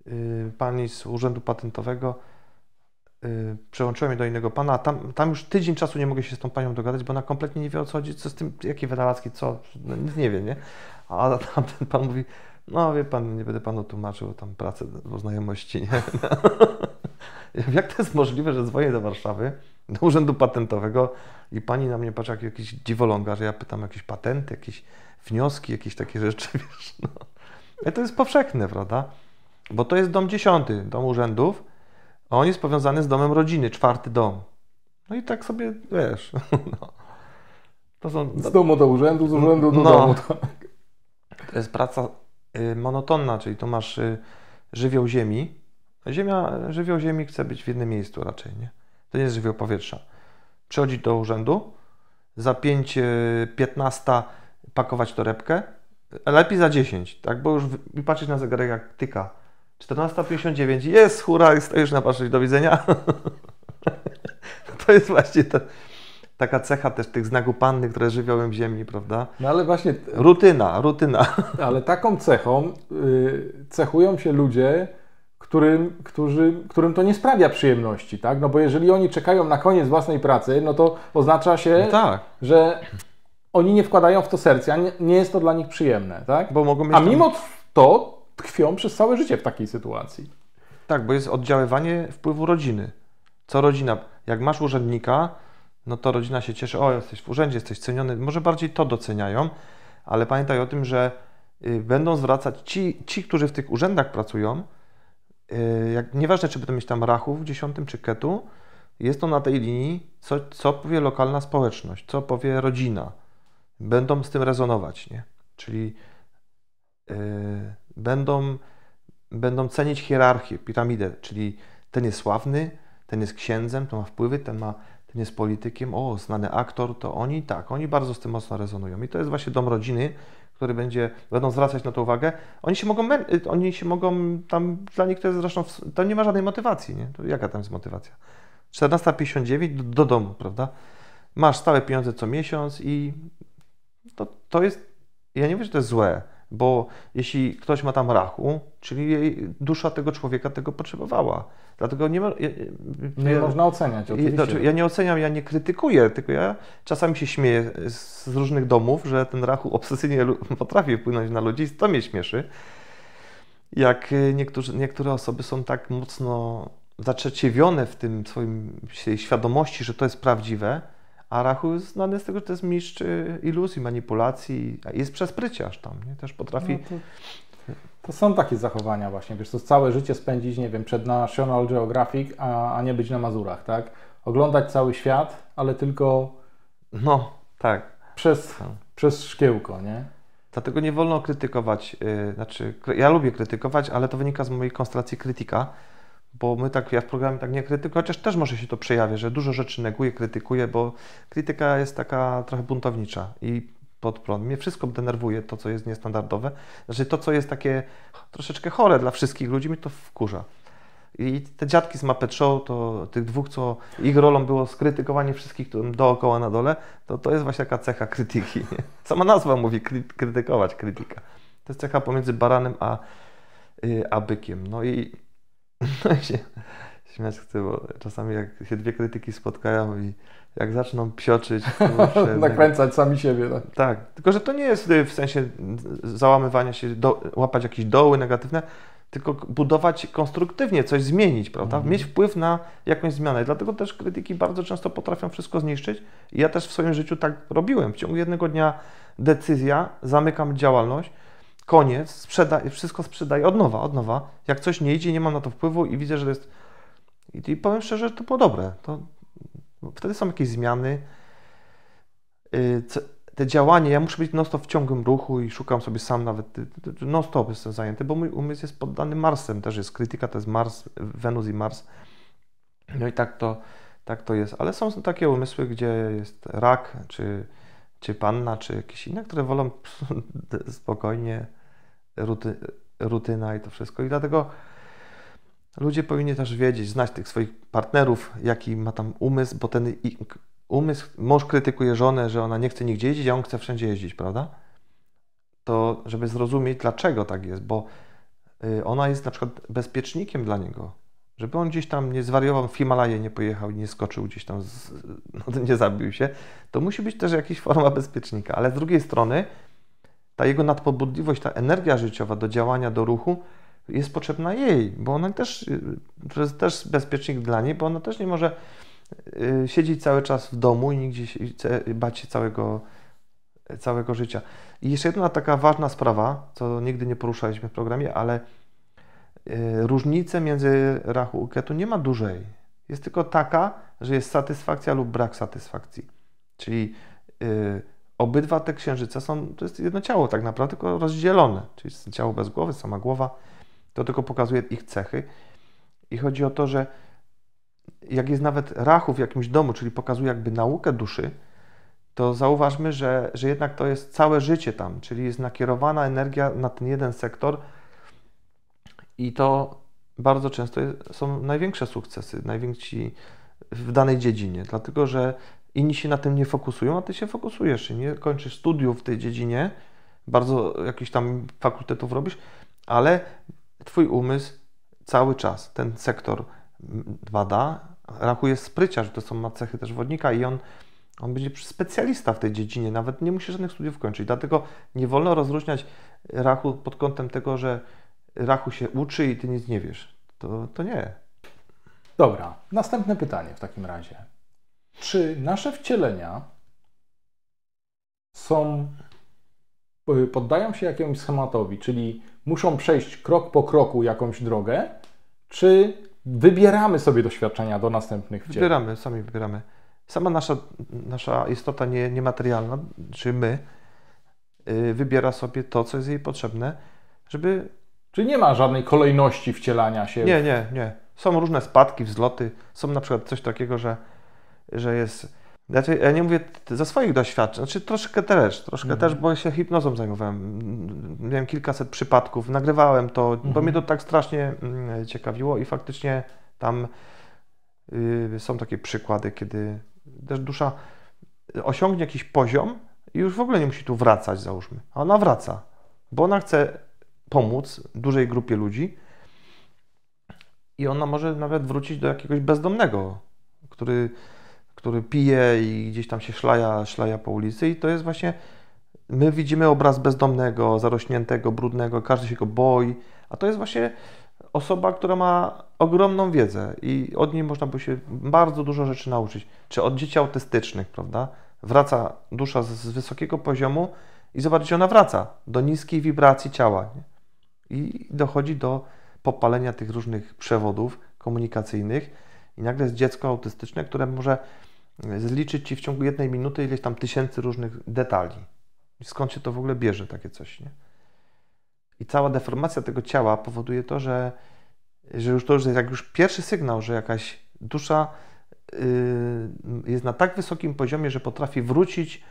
y, pani z urzędu patentowego y, przełączyła mnie do innego pana, a tam, tam już tydzień czasu nie mogę się z tą panią dogadać, bo ona kompletnie nie wie o co chodzi, co z tym, jakie wynalazki, co, no, nic nie wie, nie? A tamten pan mówi, no wie pan, nie będę panu tłumaczył tam pracę do znajomości, nie? Jak to jest możliwe, że dzwonię do Warszawy, do Urzędu Patentowego i pani na mnie patrzy jak jakiś dziwoląga, że ja pytam jakieś patenty, jakieś wnioski, jakieś takie rzeczy, wiesz, no. I to jest powszechne, prawda? Bo to jest dom dziesiąty, dom urzędów, a on jest powiązany z domem rodziny, czwarty dom. No i tak sobie, wiesz, no. To są, z domu do urzędu, z urzędu do no, domu. Tak. To jest praca Y, monotonna, czyli tu masz y, żywioł ziemi. Ziemia, żywioł ziemi chce być w jednym miejscu raczej, nie? To nie jest żywioł powietrza. Przychodzić do urzędu, za 5, 15 y, pakować torebkę, lepiej za 10, tak? Bo już patrzeć na zegarek jak tyka. 14.59, jest, hura, już na patrzeć, do widzenia. to jest właśnie to taka cecha też tych znaków pannych, które żywiołem ziemi, prawda? No ale właśnie... Rutyna, rutyna. Ale taką cechą yy, cechują się ludzie, którym, którzy, którym to nie sprawia przyjemności, tak? No bo jeżeli oni czekają na koniec własnej pracy, no to oznacza się, no tak. że oni nie wkładają w to serca, nie, nie jest to dla nich przyjemne, tak? Bo mogą A mimo to tkwią przez całe życie w takiej sytuacji. Tak, bo jest oddziaływanie wpływu rodziny. Co rodzina? Jak masz urzędnika, no to rodzina się cieszy, o jesteś w urzędzie, jesteś ceniony, może bardziej to doceniają, ale pamiętaj o tym, że y, będą zwracać ci, ci którzy w tych urzędach pracują, y, jak, nieważne czy będą mieć tam rachów w dziesiątym czy ketu, jest to na tej linii, co, co powie lokalna społeczność, co powie rodzina. Będą z tym rezonować, nie? Czyli yy, będą, będą cenić hierarchię, piramidę, czyli ten jest sławny, ten jest księdzem, ten ma wpływy, ten ma nie z politykiem, o, znany aktor, to oni tak, oni bardzo z tym mocno rezonują. I to jest właśnie dom rodziny, który będzie, będą zwracać na to uwagę. Oni się mogą, y, oni się mogą tam, dla nich to jest zresztą, to nie ma żadnej motywacji, nie? To jaka tam jest motywacja? 14,59 do, do domu, prawda? Masz stałe pieniądze co miesiąc i to, to jest, ja nie wiem, że to jest złe, bo jeśli ktoś ma tam rachu, czyli jej dusza tego człowieka tego potrzebowała. Dlatego nie, ma, nie no można oceniać. Oczywiście. Znaczy, tak. ja nie oceniam, ja nie krytykuję, tylko ja czasami się śmieję z, różnych domów, że ten rachu obsesyjnie potrafi wpłynąć na ludzi, to mnie śmieszy. Jak e, niektórzy, niektóre osoby są tak mocno zatrzeciewione w tym swoim świadomości, że to jest prawdziwe, a Rachu jest znany z tego, że to jest mistrz y, iluzji, manipulacji, jest przespryciarz tam, nie? też potrafi... No to, to, są takie zachowania właśnie, wiesz, to całe życie spędzić, nie wiem, przed National Geographic, a, a nie być na Mazurach, tak? Oglądać cały świat, ale tylko... No, tak. Przez, tak. przez szkiełko, nie? Dlatego nie wolno krytykować, yy, znaczy ja lubię krytykować, ale to wynika z mojej konstelacji krytyka, bo my tak, ja w programie tak nie krytykuję, chociaż też może się to przejawia, że dużo rzeczy neguję, krytykuję, bo krytyka jest taka trochę buntownicza i pod prąd. Mnie wszystko denerwuje, to co jest niestandardowe, znaczy to co jest takie troszeczkę chore dla wszystkich ludzi, mi to wkurza. I te dziadki z Muppet Show, to tych dwóch, co ich rolą było skrytykowanie wszystkich dookoła na dole, to to jest właśnie taka cecha krytyki. Nie? Sama nazwa mówi kry, krytykować, krytyka. To jest cecha pomiędzy baranem a, y, a bykiem. No i No i się śmiać chcę, bo czasami jak się dwie krytyki spotkają i jak zaczną psioczyć... Nakręcać sami siebie, tak? Tak, tylko że to nie jest y, w sensie y, załamywania się, do, łapać jakieś doły negatywne, tylko budować konstruktywnie, coś zmienić, prawda? Mhm. Mieć wpływ na jakąś zmianę. Dlatego też krytyki bardzo często potrafią wszystko zniszczyć. I ja też w swoim życiu tak robiłem. W ciągu jednego dnia decyzja, zamykam działalność, koniec, sprzedaj, wszystko sprzedaj od nowa, od nowa. Jak coś nie idzie, nie mam na to wpływu i widzę, że to jest... I, i powiem szczerze, że to było dobre. To, wtedy są jakieś zmiany. Yy, te działanie, ja muszę być non-stop w ciągłym ruchu i szukam sobie sam nawet, y, y, y, non-stop jestem zajęty, bo mój umysł jest poddany Marsem, też jest krytyka, to jest Mars, Wenus i Mars. No i tak to, tak to jest. Ale są takie umysły, gdzie jest rak, czy, czy panna, czy jakieś inne, które wolą spokojnie ruty, rutyna i to wszystko. I dlatego ludzie powinni też wiedzieć, znać tych swoich partnerów, jaki ma tam umysł, bo ten umysł, mąż krytykuje żonę, że ona nie chce nigdzie jeździć, a on chce wszędzie jeździć, prawda? To, żeby zrozumieć, dlaczego tak jest, bo y, ona jest na przykład bezpiecznikiem dla niego, żeby on gdzieś tam nie zwariował, w Himalaje nie pojechał, nie skoczył gdzieś tam, z, no, nie zabił się, to musi być też jakaś forma bezpiecznika. Ale z drugiej strony, ta jego nadpobudliwość, ta energia życiowa do działania, do ruchu jest potrzebna jej, bo ona też, y, to jest też bezpiecznik dla niej, bo ona też nie może y, siedzieć cały czas w domu i nigdzie się, bać się całego, całego życia. I jeszcze jedna taka ważna sprawa, co nigdy nie poruszaliśmy w programie, ale y, różnicy między rachu uketu nie ma dużej. Jest tylko taka, że jest satysfakcja lub brak satysfakcji. Czyli obydwa te księżyce są, to jest jedno ciało tak naprawdę, tylko rozdzielone, czyli ciało bez głowy, sama głowa, to tylko pokazuje ich cechy. I chodzi o to, że jak jest nawet rachu w jakimś domu, czyli pokazuje jakby naukę duszy, to zauważmy, że, że jednak to jest całe życie tam, czyli jest nakierowana energia na ten jeden sektor i to bardzo często są największe sukcesy, najwięksi w danej dziedzinie, dlatego że inni się na tym nie fokusują, a ty się fokusujesz, nie kończysz studiów w tej dziedzinie, bardzo jakichś tam fakultetów robisz, ale twój umysł cały czas ten sektor bada, rachuje spryciarz, to są ma cechy też wodnika i on, on będzie specjalista w tej dziedzinie, nawet nie musi żadnych studiów kończyć, dlatego nie wolno rozróżniać rachu pod kątem tego, że rachu się uczy i ty nic nie wiesz. To, to nie. Dobra, następne pytanie w takim razie. Czy nasze wcielenia są, y, poddają się jakiemuś schematowi, czyli muszą przejść krok po kroku jakąś drogę, czy wybieramy sobie doświadczenia do następnych wcieleń? Wybieramy, sami wybieramy. Sama nasza, nasza istota nie, niematerialna, czy my, y, wybiera sobie to, co jest jej potrzebne, żeby... Czyli nie ma żadnej kolejności wcielania się? Nie, nie, nie. Są różne spadki, wzloty. Są na przykład coś takiego, że że jest. Znaczy, ja nie mówię ze swoich doświadczeń, znaczy troszkę też, troszkę mhm. też, bo się hipnozą zajmowałem. Miałem kilkaset przypadków, nagrywałem to, mhm. bo mnie mhm. to tak strasznie mm, ciekawiło i faktycznie tam y, są takie przykłady, kiedy też dusza osiągnie jakiś poziom i już w ogóle nie musi tu wracać, załóżmy. A ona wraca, bo ona chce pomóc dużej grupie ludzi i ona może nawet wrócić do jakiegoś bezdomnego, który który pije i gdzieś tam się szlaja, szlaja po ulicy i to jest właśnie, my widzimy obraz bezdomnego, zarośniętego, brudnego, każdy się go boi, a to jest właśnie osoba, która ma ogromną wiedzę i od niej można by się bardzo dużo rzeczy nauczyć, czy od dzieci autystycznych, prawda? Wraca dusza z, wysokiego poziomu i zobaczcie, ona wraca do niskiej wibracji ciała nie? i dochodzi do popalenia tych różnych przewodów komunikacyjnych i nagle jest dziecko autystyczne, które może zliczyć Ci w ciągu jednej minuty ileś tam tysięcy różnych detali. Skąd się to w ogóle bierze, takie coś, nie? I cała deformacja tego ciała powoduje to, że, że już to już jest jak już pierwszy sygnał, że jakaś dusza yy, jest na tak wysokim poziomie, że potrafi wrócić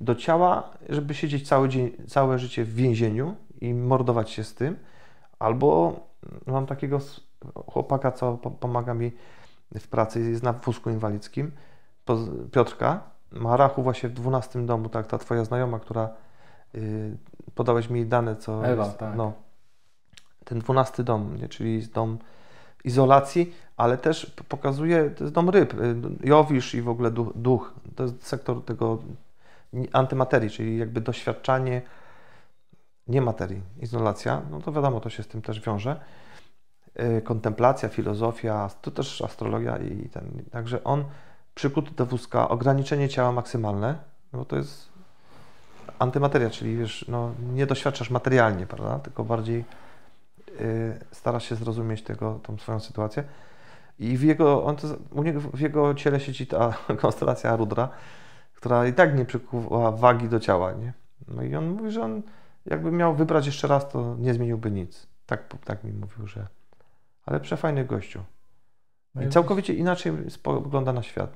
do ciała, żeby siedzieć cały dzień, całe życie w więzieniu i mordować się z tym. Albo mam takiego chłopaka, co pomaga mi w pracy, jest na wózku inwalidzkim Piotrka ma rachu właśnie w 12 domu, tak, ta twoja znajoma, która y, podałeś mi dane, co Ewa, jest, tak. no, ten 12 dom, nie, czyli dom izolacji, ale też pokazuje, to jest dom ryb, y, Jowisz i w ogóle duch, duch. To jest sektor tego antymaterii, czyli jakby doświadczanie niematerii, izolacja, no to wiadomo, to się z tym też wiąże. Y, kontemplacja, filozofia, to też astrologia i ten, także on przykut do wózka, ograniczenie ciała maksymalne, bo no to jest antymateria, czyli wiesz, no, nie doświadczasz materialnie, prawda? Tylko bardziej yy, starasz się zrozumieć tego, tą swoją sytuację. I w jego, on to, u niego, w jego ciele siedzi ta konstelacja Rudra, która i tak nie przykuwa wagi do ciała, nie? No i on mówi, że on jakby miał wybrać jeszcze raz, to nie zmieniłby nic. Tak, tak mi mówił, że... Ale przefajny gościu. No I całkowicie inaczej spogląda na świat.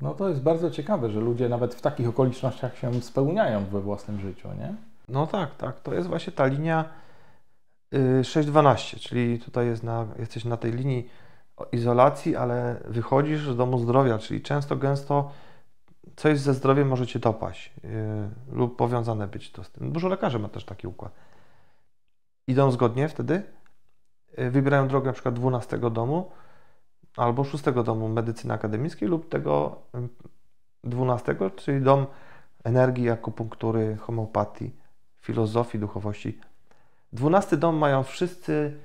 No to jest bardzo ciekawe, że ludzie nawet w takich okolicznościach się spełniają we własnym życiu, nie? No tak, tak. To jest właśnie ta linia 6.12, y, czyli tutaj jest na, jesteś na tej linii izolacji, ale wychodzisz z domu zdrowia, czyli często, gęsto coś ze zdrowiem może cię dopaść y, lub powiązane być to z tym. Dużo no lekarzy ma też taki układ. Idą zgodnie wtedy, y, wybierają drogę na przykład 12 domu, albo szóstego domu medycyny akademickiej lub tego mm, dwunastego, czyli dom energii, akupunktury, homeopatii, filozofii, duchowości. Dwunasty dom mają wszyscy,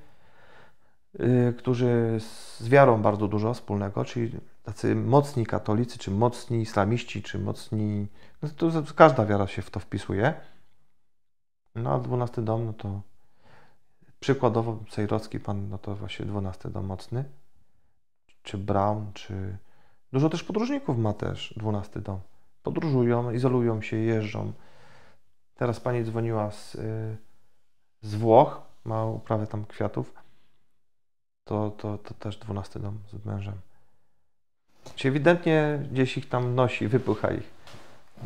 y, którzy z wiarą bardzo dużo wspólnego, czyli tacy mocni katolicy, czy mocni islamiści, czy mocni... No to każda wiara się w to wpisuje. No a dwunasty dom, no to przykładowo Cejrocki pan, no to właśnie dwunasty dom mocny czy Brown, czy... Dużo też podróżników ma też 12 dom. Podróżują, izolują się, jeżdżą. Teraz pani dzwoniła z, y, z Włoch, ma uprawę tam kwiatów. To, to, to też 12 dom z mężem. Czyli ewidentnie gdzieś ich tam nosi, wypycha ich.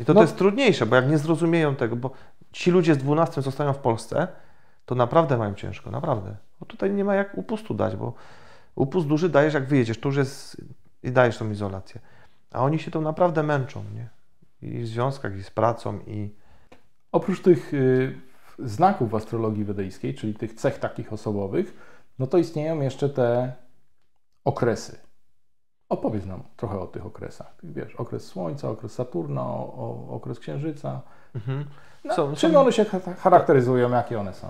I to, no. to jest trudniejsze, bo jak nie zrozumieją tego, bo ci ludzie z 12 zostają w Polsce, to naprawdę mają ciężko, naprawdę. Bo tutaj nie ma jak upustu dać, bo Upust duży dajesz, jak wyjedziesz, to już jest i dajesz tą izolację. A oni się to naprawdę męczą, nie? I w związkach, i z pracą, i... Oprócz tych y, znaków w astrologii wedyjskiej, czyli tych cech takich osobowych, no to istnieją jeszcze te okresy. Opowiedz nam trochę o tych okresach. Wiesz, okres Słońca, okres Saturna, o, o, okres Księżyca. Mhm. No, są, czym są... one się charakteryzują, jakie one są?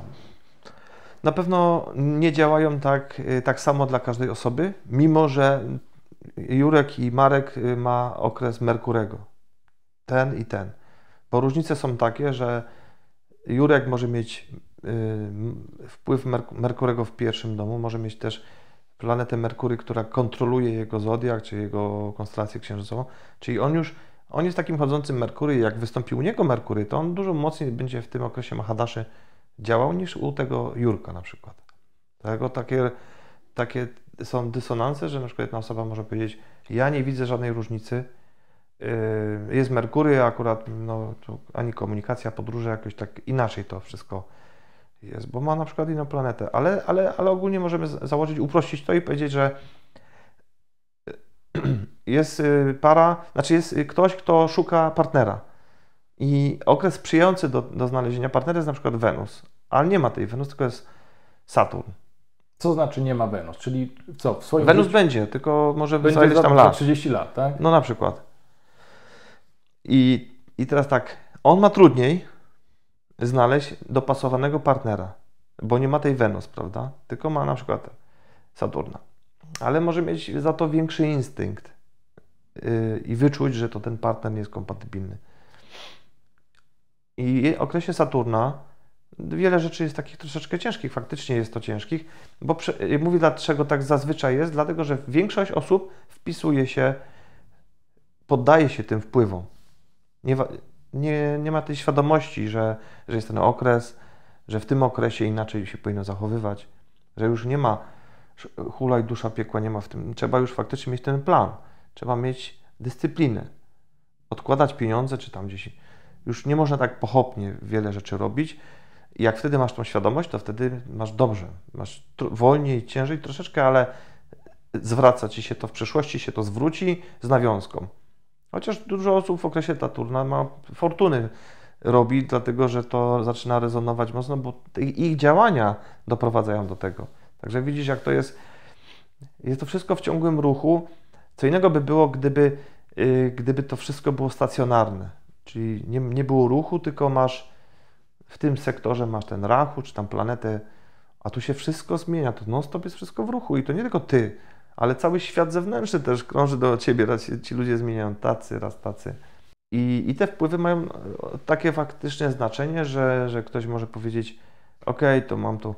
na pewno nie działają tak, y, tak samo dla każdej osoby, mimo że Jurek i Marek y, ma okres Merkurego. Ten i ten. Bo różnice są takie, że Jurek może mieć y, wpływ Merkurego w pierwszym domu, może mieć też planetę Merkury, która kontroluje jego zodiak, czy jego konstelację księżycową. Czyli on już, on jest takim chodzącym Merkury, jak wystąpi u niego Merkury, to on dużo mocniej będzie w tym okresie Mahadaszy działał niż u tego Jurka na przykład. Dlatego tak, takie, takie są dysonanse, że na przykład jedna osoba może powiedzieć, ja nie widzę żadnej różnicy, yy, jest Merkury, akurat no, ani komunikacja, podróże jakoś tak inaczej to wszystko jest, bo ma na przykład inną planetę, ale, ale, ale ogólnie możemy założyć, uprościć to i powiedzieć, że jest yy, para, znaczy jest yy, ktoś, kto szuka partnera. I okres sprzyjający do, do znalezienia partnera jest na przykład Wenus, ale nie ma tej Wenus, tylko jest Saturn. Co znaczy nie ma Wenus? Czyli co? W swoim Wenus życiu... będzie, tylko może będzie za tam lat. 30 lat, tak? No na przykład. I, I teraz tak, on ma trudniej znaleźć dopasowanego partnera, bo nie ma tej Wenus, prawda? Tylko ma na przykład Saturna. Ale może mieć za to większy instynkt yy, i wyczuć, że to ten partner nie jest kompatybilny. I okresie Saturna wiele rzeczy jest takich troszeczkę ciężkich, faktycznie jest to ciężkich, bo prze, y, mówię dlaczego tak zazwyczaj jest, dlatego że większość osób wpisuje się, poddaje się tym wpływom. Nie, nie, nie ma tej świadomości, że, że jest ten okres, że w tym okresie inaczej się powinno zachowywać, że już nie ma hulaj dusza piekła, nie ma w tym. Trzeba już faktycznie mieć ten plan, trzeba mieć dyscyplinę, odkładać pieniądze czy tam gdzieś już nie można tak pochopnie wiele rzeczy robić. I jak wtedy masz tą świadomość, to wtedy masz dobrze. Masz wolniej, ciężej troszeczkę, ale zwraca ci się to w przyszłości, się to zwróci z nawiązką. Chociaż dużo osób w okresie Taturna ma fortuny robi, dlatego że to zaczyna rezonować mocno, bo ich działania doprowadzają do tego. Także widzisz, jak to jest. Jest to wszystko w ciągłym ruchu. Co innego by było, gdyby, y, gdyby to wszystko było stacjonarne. Czyli nie, nie było ruchu, tylko masz w tym sektorze masz ten rachu, czy tam planetę, a tu się wszystko zmienia, to non-stop jest wszystko w ruchu i to nie tylko ty, ale cały świat zewnętrzny też krąży do ciebie, raz ci ludzie zmieniają tacy, raz tacy. I, i te wpływy mają e, takie faktyczne znaczenie, że, że ktoś może powiedzieć, ok, to mam tu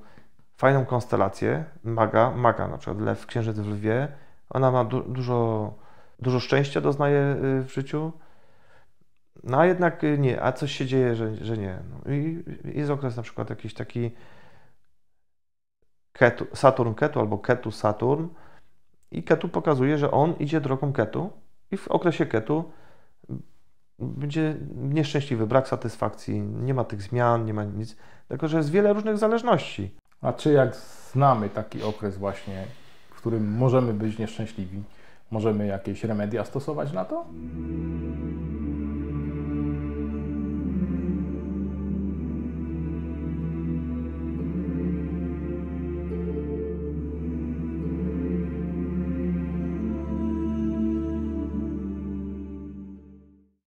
fajną konstelację, maga, maga na przykład, lew, księżyc w lwie, ona ma du dużo, dużo szczęścia doznaje y, w życiu, no a jednak y, nie, a coś się dzieje, że, że nie. No i jest okres na przykład jakiś taki ketu, Saturn Ketu albo Ketu Saturn i Ketu pokazuje, że on idzie drogą Ketu i w okresie Ketu będzie nieszczęśliwy, brak satysfakcji, nie ma tych zmian, nie ma nic, tylko że jest wiele różnych zależności. A czy jak znamy taki okres właśnie, w którym możemy być nieszczęśliwi, możemy jakieś remedia stosować na to?